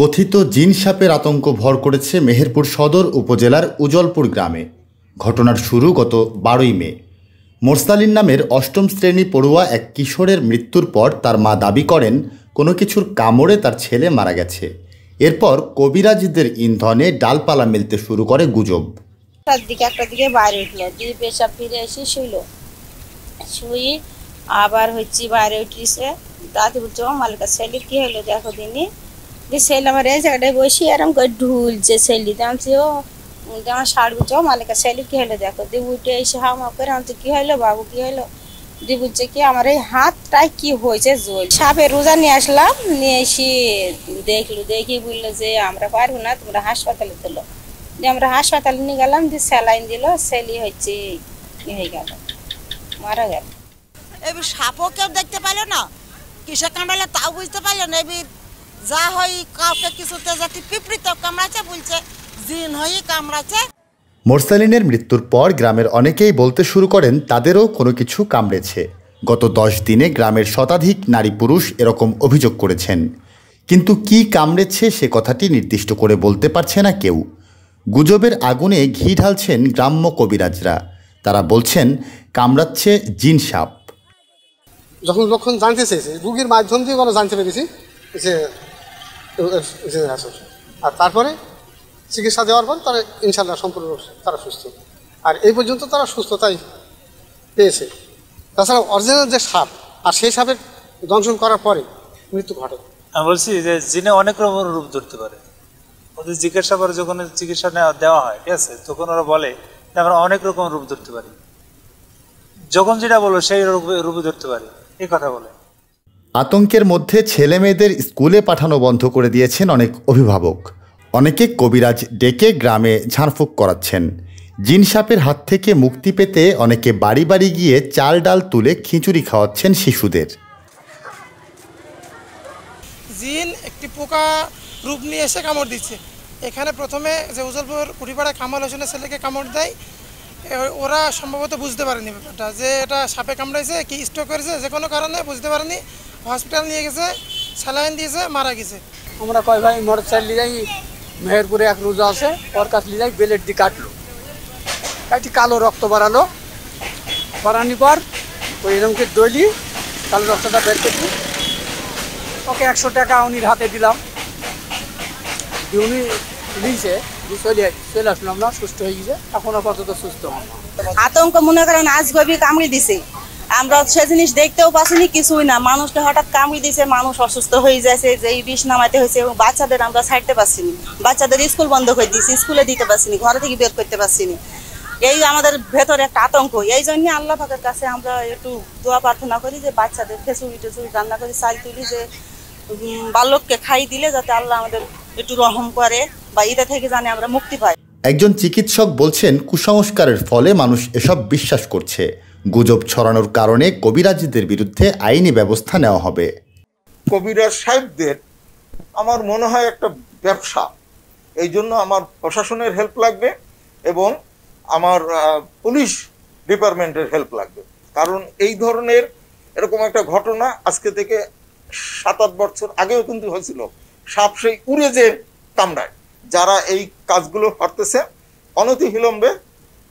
কথিত জিন সাপের আতঙ্ক ভর করেছে মেহেরপুর সদর উপজেলার উজলপুর গ্রামে ঘটনার শুরু গত বারোই মে মোরসালিন নামের অষ্টম শ্রেণী পড়ুয়া এক কিশোরের মৃত্যুর পর তার মা দাবি করেন কোনো কিছুর কামড়ে তার ছেলে মারা গেছে এরপর কবিরাজদের ইন্ধনে ডালপালা মেলতে শুরু করে গুজব তার দিকে একটা দিকে বাইরে উঠলো পেশাব ফিরে এসে শুইল শুই আবার হচ্ছে বাইরে উঠিছে দাদি বলছে মালিকা ছেলে কি হলো দেখো দিনই যে সেল আমার এই জায়গাটায় বসি এরম করে ঢুলছে সেলি তো আমি ও আমার শাড় গুছে ও মালিকা সেলি কী হলো দেখো দিয়ে উঠে এসে হামা করে আমি কী হইলো বাবু কী হইলো দিয়ে বলছে কি আমার এই হাতটায় কি হয়েছে জল সাপে রোজা নিয়ে আসলাম নিয়ে এসে দেখলো দেখি বললো যে আমরা পারবো না তোমরা হাসপাতালে তোলো দিয়ে আমরা হাসপাতালে নিয়ে গেলাম দিয়ে স্যালাইন দিল সেলি হচ্ছে কি হয়ে গেল মারা গেল এবার সাপও কেউ দেখতে পেলো না কিসে কামড়ালে তাও বুঝতে পারলো না এবার যা কাউকে কিছুতে কামড়াচ্ছে বলছে জিন কামড়াচ্ছে মোরসালিনের মৃত্যুর পর গ্রামের অনেকেই বলতে শুরু করেন তাদেরও কোনো কিছু কামড়েছে গত দশ দিনে গ্রামের শতাধিক নারী পুরুষ এরকম অভিযোগ করেছেন কিন্তু কি কামড়েছে সে কথাটি নির্দিষ্ট করে বলতে পারছে না কেউ গুজবের আগুনে ঘি ঢালছেন গ্রাম্য কবিরাজরা তারা বলছেন কামড়াচ্ছে জিন সাপ যখন লক্ষণ জানতে চেয়েছে রুগীর মাধ্যম দিয়ে আমরা জানতে পেরেছি যে আর তারপরে চিকিৎসা দেওয়ার পর তারা ইনশাল্লাহ সম্পূর্ণ তারা সুস্থ আর এই পর্যন্ত তারা সুস্থতাই পেয়েছে তাছাড়া অরিজিনাল যে সাপ আর সেই সাপের দংশন করার পরে মৃত্যু ঘটে আমি বলছি যে জিনে অনেক রকম রূপ ধরতে পারে ওদের জিজ্ঞাসা করে যখন চিকিৎসা নেওয়া দেওয়া হয় ঠিক আছে তখন ওরা বলে যে আমরা অনেক রকম রূপ ধরতে পারি যখন যেটা বলো সেই রূপ ধরতে পারি এই কথা বলে আতঙ্কের মধ্যে ছেলে মেয়েদের স্কুলে পাঠানো বন্ধ করে দিয়েছেন অনেক অভিভাবক অনেকে কবিরাজ ডেকে গ্রামে ঝাড়ফুঁক করাচ্ছেন জিনসাপের হাত থেকে মুক্তি পেতে অনেকে বাড়ি বাড়ি গিয়ে চাল ডাল তুলে খিচুড়ি খাওয়াচ্ছেন শিশুদের জিন একটি পোকা রূপ নিয়ে এসে কামড় দিচ্ছে এখানে প্রথমে যে উজলপুর কুড়িপাড়া কামাল হোসেনের ছেলেকে কামড় দেয় ওরা সম্ভবত বুঝতে পারেনি ব্যাপারটা যে এটা সাপে কামড়াইছে কি স্ট্রোক করেছে যে কোনো কারণে বুঝতে পারেনি হসপিটাল নিয়ে গেছে স্যালাইন দিয়েছে মারা গেছে আমরা কয় ভাই মোটর সাইকেল নিয়ে যাই মেহেরপুরে এক রোজা আছে ওর কাছে নিয়ে যাই বেলেট দিয়ে কাটলো একটি কালো রক্ত বাড়ালো বাড়ানি পর ওই এরমকে দলি কালো রক্তটা বের করছি ওকে একশো টাকা উনির হাতে দিলাম উনি নিয়েছে চলে সুস্থ হয়ে গেছে এখন আপাতত সুস্থ আতঙ্ক মনে করেন আজ গভীর কামড়ে দিছে আমরা সে জিনিস দেখতেও পাচ্ছি কিছুই না মানুষটা হঠাৎ কামিয়ে দিয়েছে মানুষ অসুস্থ হয়ে যাচ্ছে যেই বিষ নামাইতে হয়েছে এবং বাচ্চাদের আমরা ছাড়তে পারছিনি বাচ্চাদের স্কুল বন্ধ করে দিয়েছি স্কুলে দিতে পারছিনি ঘরে থেকে বের করতে পারছিনি এই আমাদের ভেতরে একটা আতঙ্ক এই জন্য আল্লাহ পাকের কাছে আমরা একটু দোয়া প্রার্থনা করি যে বাচ্চাদের খেচুড়ি টেসুড়ি রান্না করি চাল তুলি যে বালককে খাই দিলে যাতে আল্লাহ আমাদের একটু রহম করে বা এটা থেকে জানে আমরা মুক্তি পাই একজন চিকিৎসক বলছেন কুসংস্কারের ফলে মানুষ এসব বিশ্বাস করছে গুজব ছড়ানোর কারণে কবিরাজদের বিরুদ্ধে আইনি ব্যবস্থা নেওয়া হবে কবিরাজ সাহেবদের আমার মনে হয় একটা ব্যবসা এই জন্য আমার প্রশাসনের হেল্প লাগবে এবং আমার পুলিশ ডিপার্টমেন্টের হেল্প লাগবে কারণ এই ধরনের এরকম একটা ঘটনা আজকে থেকে সাত আট বছর আগেও কিন্তু হয়েছিল সাপ সেই উড়ে যে কামড়ায় যারা এই কাজগুলো করতেছে অনতিবিলম্বে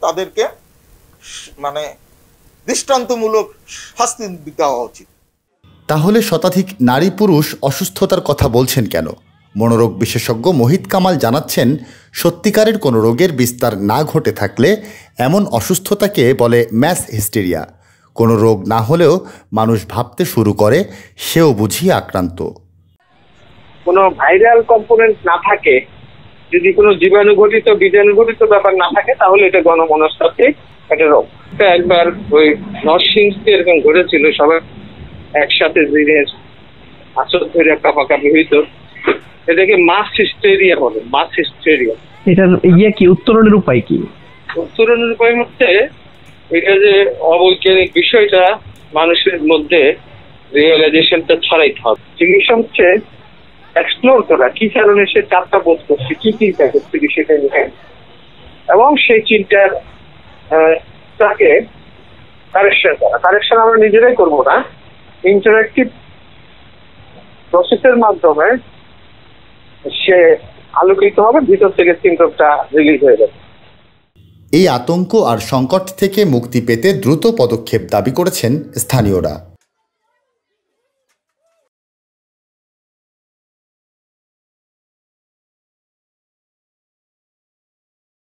তাদেরকে মানে দৃষ্টান্তমূলক শাস্তি দেওয়া উচিত তাহলে শতাধিক নারী পুরুষ অসুস্থতার কথা বলছেন কেন মনোরোগ বিশেষজ্ঞ মোহিত কামাল জানাচ্ছেন সত্যিকারের কোনো রোগের বিস্তার না ঘটে থাকলে এমন অসুস্থতাকে বলে ম্যাস হিস্টেরিয়া কোনো রোগ না হলেও মানুষ ভাবতে শুরু করে সেও বুঝি আক্রান্ত কোনো ভাইরাল কম্পোনেন্ট না থাকে যদি কোনো জীবাণু জীবাণুঘটিত বীজাণুঘটিত ব্যাপার না থাকে তাহলে এটা গণমনস্তাত্ত্বিক একটা রোগ একবার ওই নরসিংহতে এরকম ঘটেছিল সবাই একসাথে জিনিস আসর ধরে কাপাকাপি হইত এটাকে মাস হিস্টেরিয়া বলে মাস হিস্টেরিয়া এটার ইয়ে কি উত্তরণের উপায় কি উত্তরণের উপায় হচ্ছে এটা যে অবৈজ্ঞানিক বিষয়টা মানুষের মধ্যে রিয়েলাইজেশনটা ছড়াইতে হবে চিকিৎসা হচ্ছে এক্সপ্লোর করা কি কারণে সে চাপটা বোধ করছে কি চিন্তা করছে বিষয়টা নিয়ে হ্যাঁ। এবং সেই চিন্তার তাকে কারেকশন করা কারেকশন আমরা নিজেরাই করব না ইন্টারেক্টিভ প্রসেসের মাধ্যমে সে আলোকিত হবে ভিতর থেকে সিমটমটা রিলিজ হয়ে যাবে এই আতঙ্ক আর সংকট থেকে মুক্তি পেতে দ্রুত পদক্ষেপ দাবি করেছেন স্থানীয়রা